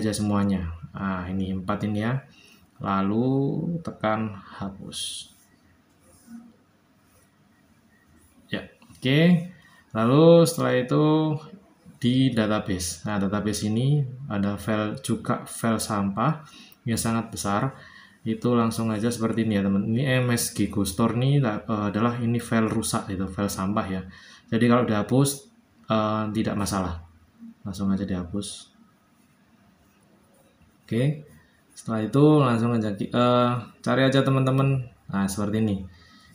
aja semuanya. Nah, ini empat ini ya. Lalu tekan hapus. Ya, oke. Okay. Lalu setelah itu di database. Nah, database ini ada file juga file sampah yang sangat besar. Itu langsung aja seperti ini ya, teman. Ini MSG Store ini eh, adalah ini file rusak itu, file sampah ya. Jadi kalau dihapus eh, tidak masalah. Langsung aja dihapus. Oke. Setelah itu langsung aja, uh, cari aja teman-teman. Nah, seperti ini.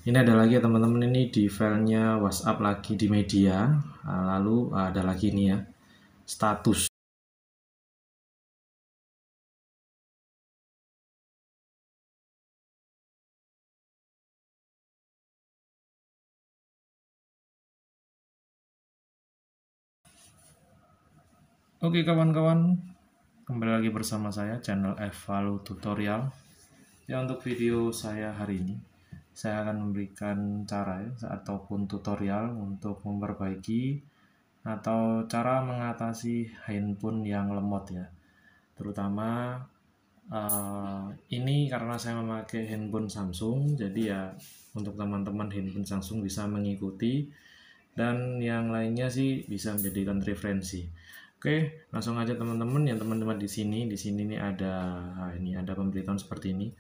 Ini ada lagi ya teman-teman ini di filenya WhatsApp lagi di media. Nah, lalu ada lagi ini ya. Status Oke kawan-kawan, Kembali lagi bersama saya channel Evalu Tutorial. Ya untuk video saya hari ini saya akan memberikan cara ya, ataupun tutorial untuk memperbaiki atau cara mengatasi handphone yang lemot ya. Terutama uh, ini karena saya memakai handphone Samsung jadi ya untuk teman-teman handphone Samsung bisa mengikuti dan yang lainnya sih bisa menjadikan referensi Oke, langsung aja teman-teman yang teman-teman di sini, di sini nih ada ah, ini ada pemberitahuan seperti ini.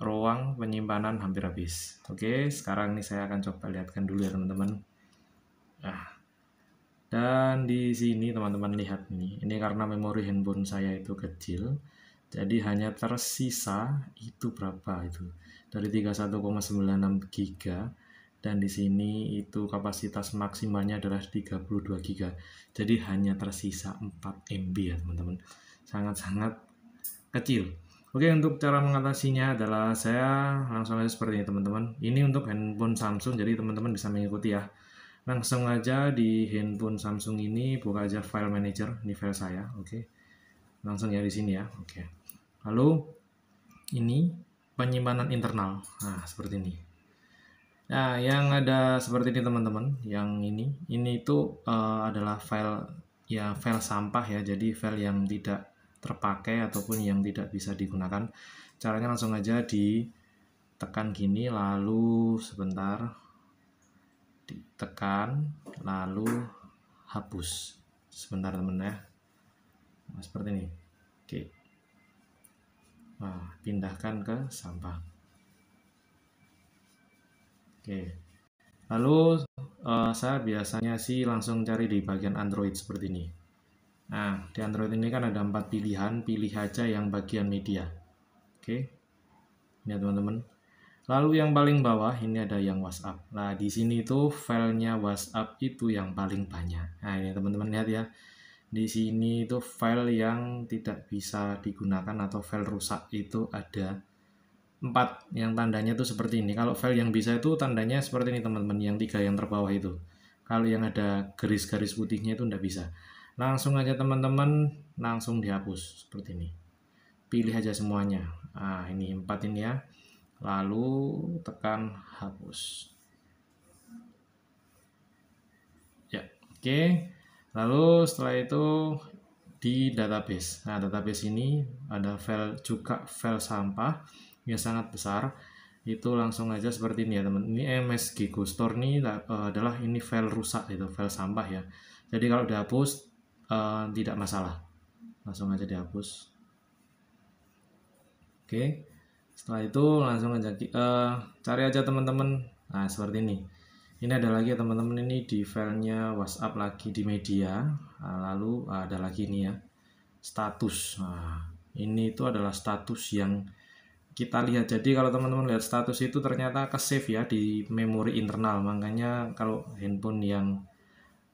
Ruang penyimpanan hampir habis. Oke, sekarang nih saya akan coba lihatkan dulu ya teman-teman. Nah, dan di sini teman-teman lihat nih, ini karena memori handphone saya itu kecil, jadi hanya tersisa itu berapa itu dari 31,96 giga dan di sini itu kapasitas maksimalnya adalah 32 GB. Jadi hanya tersisa 4 MB ya teman-teman. Sangat-sangat kecil. Oke untuk cara mengatasinya adalah saya langsung aja seperti ini teman-teman. Ini untuk handphone Samsung jadi teman-teman bisa mengikuti ya. Langsung aja di handphone Samsung ini buka aja file manager ini file saya. Oke. Langsung ya di sini ya. Oke. Lalu ini penyimpanan internal. Nah, seperti ini. Nah, yang ada seperti ini teman-teman, yang ini, ini itu uh, adalah file ya file sampah ya, jadi file yang tidak terpakai ataupun yang tidak bisa digunakan. Caranya langsung aja ditekan gini, lalu sebentar ditekan, lalu hapus. Sebentar teman ya, nah, seperti ini. Oke, nah, pindahkan ke sampah. Oke. Lalu uh, saya biasanya sih langsung cari di bagian Android seperti ini. Nah, di Android ini kan ada empat pilihan, pilih aja yang bagian media. Oke. Ini ya, teman-teman. Lalu yang paling bawah ini ada yang WhatsApp. Nah, di sini itu filenya WhatsApp itu yang paling banyak. Nah, ini teman-teman lihat ya. Di sini itu file yang tidak bisa digunakan atau file rusak itu ada 4 yang tandanya itu seperti ini. Kalau file yang bisa itu tandanya seperti ini teman-teman, yang tiga yang terbawah itu. Kalau yang ada garis-garis putihnya itu tidak bisa. Langsung aja teman-teman, langsung dihapus seperti ini. Pilih aja semuanya. Nah, ini 4 ini ya. Lalu tekan hapus. Ya, oke. Okay. Lalu setelah itu di database. Nah, database ini ada file juga file sampah yang sangat besar itu langsung aja seperti ini ya teman ini MSG Gustor ini eh, adalah ini file rusak itu file sampah ya jadi kalau dihapus uh, tidak masalah langsung aja dihapus oke setelah itu langsung aja uh, cari aja teman-teman nah seperti ini ini ada lagi ya teman-teman ini di filenya WhatsApp lagi di media nah, lalu ada lagi ini ya status nah ini itu adalah status yang kita lihat jadi kalau teman-teman lihat status itu ternyata ke save ya di memori internal makanya kalau handphone yang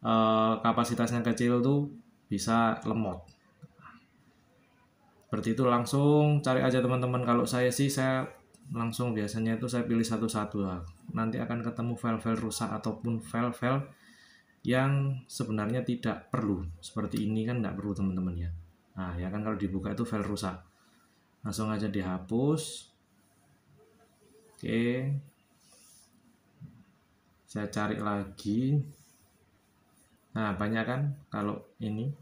uh, kapasitasnya kecil tuh bisa lemot seperti itu langsung cari aja teman-teman kalau saya sih saya langsung biasanya itu saya pilih satu-satu nanti akan ketemu file-file rusak ataupun file-file yang sebenarnya tidak perlu seperti ini kan tidak perlu teman-teman ya nah ya kan kalau dibuka itu file rusak langsung aja dihapus oke saya cari lagi nah banyak kan kalau ini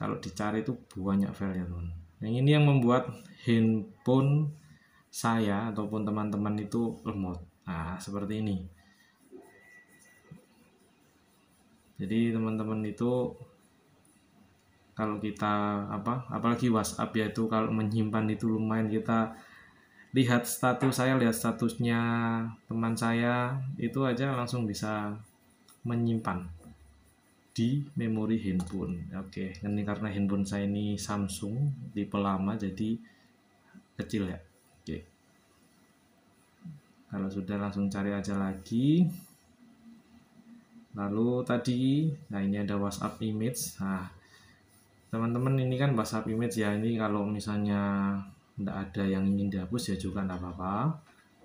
kalau dicari itu banyak ya teman yang ini yang membuat handphone saya ataupun teman-teman itu lemot nah seperti ini jadi teman-teman itu kalau kita apa apalagi WhatsApp ya itu kalau menyimpan itu lumayan kita lihat status saya lihat statusnya teman saya itu aja langsung bisa menyimpan di memori handphone oke ini karena handphone saya ini Samsung tipe lama jadi kecil ya oke kalau sudah langsung cari aja lagi lalu tadi nah ini ada WhatsApp image nah teman-teman ini kan WhatsApp image ya ini kalau misalnya tidak ada yang ingin dihapus ya juga tidak apa-apa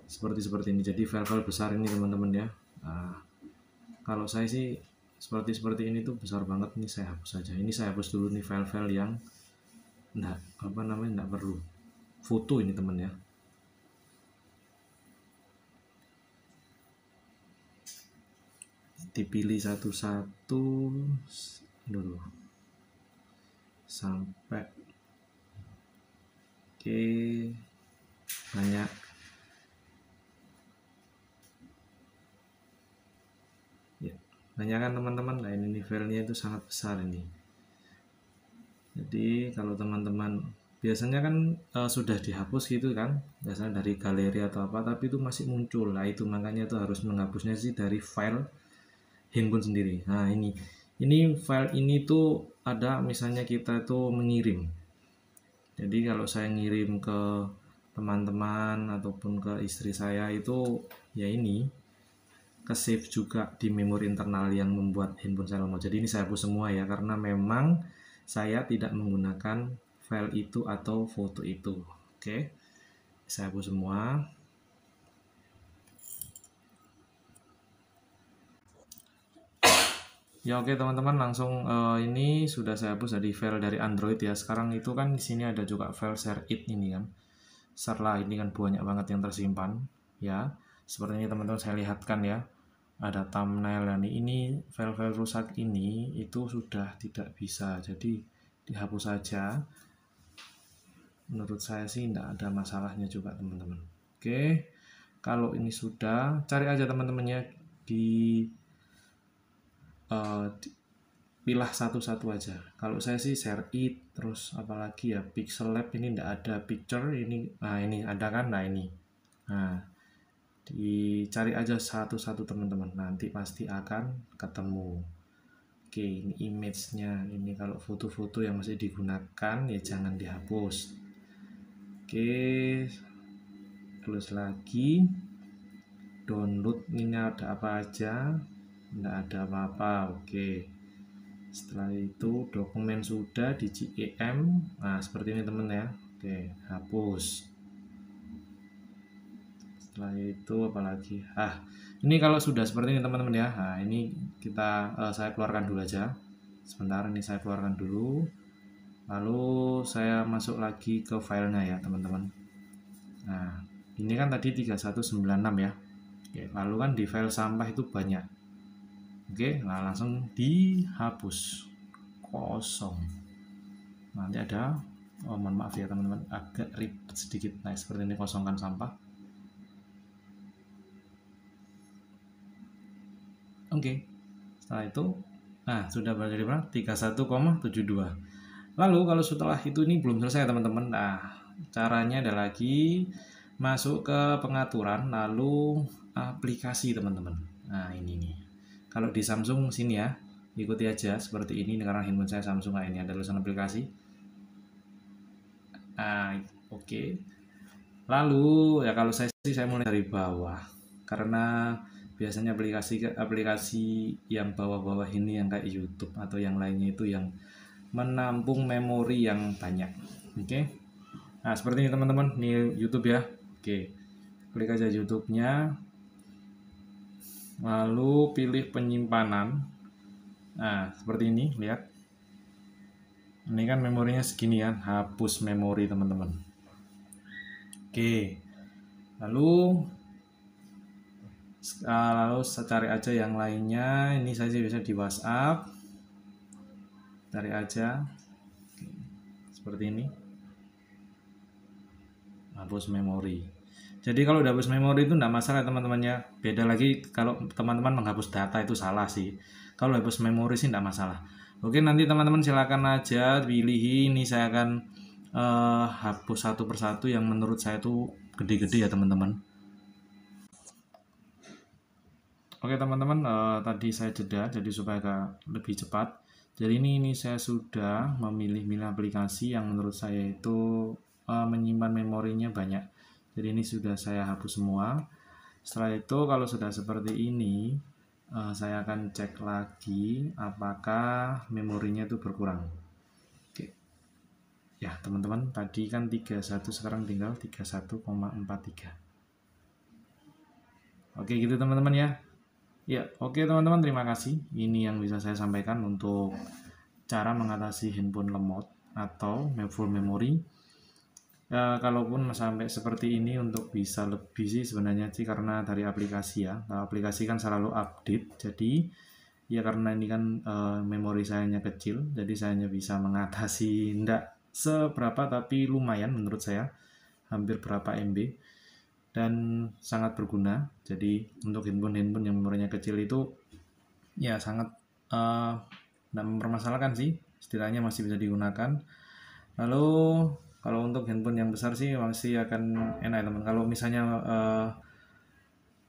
seperti seperti ini jadi file-file besar ini teman-teman ya nah, kalau saya sih seperti seperti ini tuh besar banget nih saya hapus saja ini saya hapus dulu nih file-file yang tidak apa namanya tidak perlu foto ini teman ya dipilih satu-satu dulu sampai oke banyak ya kan teman-teman nah ini nivelnya itu sangat besar ini jadi kalau teman-teman biasanya kan e, sudah dihapus gitu kan biasanya dari galeri atau apa tapi itu masih muncul nah itu makanya itu harus menghapusnya sih dari file handphone sendiri nah ini ini file ini tuh ada misalnya kita itu mengirim jadi kalau saya ngirim ke teman-teman ataupun ke istri saya itu ya ini ke save juga di memori internal yang membuat handphone saya lemot. Jadi ini saya hapus semua ya karena memang saya tidak menggunakan file itu atau foto itu. Oke. Saya hapus semua. Ya oke teman-teman langsung uh, ini sudah saya hapus dari file dari Android ya. Sekarang itu kan di sini ada juga file share it ini kan. Share lah ini kan banyak banget yang tersimpan ya. Seperti ini teman-teman saya lihatkan ya. Ada thumbnail dan ini file-file rusak ini itu sudah tidak bisa. Jadi dihapus saja. Menurut saya sih tidak ada masalahnya juga teman-teman. Oke. Kalau ini sudah cari aja teman-temannya di uh, eh, pilah satu-satu aja. Kalau saya sih share it, terus apalagi ya Pixel Lab ini ndak ada picture ini, nah ini ada kan, nah ini, nah dicari aja satu-satu teman-teman, nanti pasti akan ketemu. Oke, ini image-nya, ini kalau foto-foto yang masih digunakan ya jangan dihapus. Oke, terus lagi download ini ada apa aja nggak ada apa-apa oke setelah itu dokumen sudah di GEM nah seperti ini temen ya oke hapus setelah itu apalagi ah ini kalau sudah seperti ini teman-teman ya nah ini kita eh, saya keluarkan dulu aja sebentar ini saya keluarkan dulu lalu saya masuk lagi ke filenya ya teman-teman nah ini kan tadi 3196 ya Oke, lalu kan di file sampah itu banyak Oke, nah langsung dihapus kosong. Nanti ada, oh mohon maaf ya teman-teman, agak ribet sedikit. Nah seperti ini kosongkan sampah. Oke, setelah itu, nah sudah berapa? 31,72. Lalu kalau setelah itu ini belum selesai teman-teman. Nah caranya ada lagi masuk ke pengaturan lalu aplikasi teman-teman. Nah ini nih kalau di Samsung sini ya, ikuti aja seperti ini karena handphone saya Samsung nah, ini ada tulisan aplikasi. nah oke. Okay. Lalu ya kalau saya sih saya mulai dari bawah karena biasanya aplikasi aplikasi yang bawah-bawah ini yang kayak YouTube atau yang lainnya itu yang menampung memori yang banyak. Oke. Okay? Nah, seperti ini teman-teman, ini YouTube ya. Oke. Okay. Klik aja YouTube-nya lalu pilih penyimpanan nah seperti ini lihat ini kan memorinya segini ya hapus memori teman-teman oke lalu ah, lalu saya cari aja yang lainnya ini saya sih bisa di WhatsApp cari aja seperti ini hapus memori jadi kalau hapus memori itu tidak masalah teman-temannya. Beda lagi kalau teman-teman menghapus data itu salah sih. Kalau hapus memori sih tidak masalah. Oke nanti teman-teman silakan aja pilih ini saya akan uh, hapus satu persatu yang menurut saya itu gede-gede ya teman-teman. Oke teman-teman uh, tadi saya jeda jadi supaya agak lebih cepat. Jadi ini ini saya sudah memilih-milih aplikasi yang menurut saya itu uh, menyimpan memorinya banyak. Jadi ini sudah saya hapus semua. Setelah itu kalau sudah seperti ini, eh, saya akan cek lagi apakah memorinya itu berkurang. Oke. Ya, teman-teman, tadi kan 31 sekarang tinggal 31,43. Oke, gitu teman-teman ya. Ya, oke teman-teman, terima kasih. Ini yang bisa saya sampaikan untuk cara mengatasi handphone lemot atau full memory ya, kalaupun sampai seperti ini untuk bisa lebih sih sebenarnya sih karena dari aplikasi ya kalau nah, aplikasi kan selalu update jadi ya karena ini kan uh, memori sayanya kecil jadi saya hanya bisa mengatasi tidak seberapa tapi lumayan menurut saya hampir berapa MB dan sangat berguna jadi untuk handphone-handphone yang memorinya kecil itu ya sangat uh, mempermasalahkan sih setidaknya masih bisa digunakan lalu kalau untuk handphone yang besar sih masih akan enak teman kalau misalnya uh,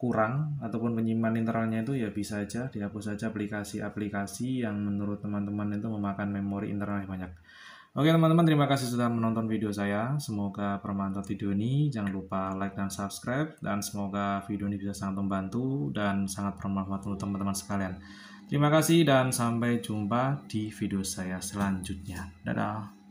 kurang ataupun penyimpan internalnya itu ya bisa aja dihapus saja aplikasi-aplikasi yang menurut teman-teman itu memakan memori internal yang banyak. Oke teman-teman terima kasih sudah menonton video saya. Semoga bermanfaat video ini. Jangan lupa like dan subscribe dan semoga video ini bisa sangat membantu dan sangat bermanfaat untuk teman-teman sekalian. Terima kasih dan sampai jumpa di video saya selanjutnya. Dadah.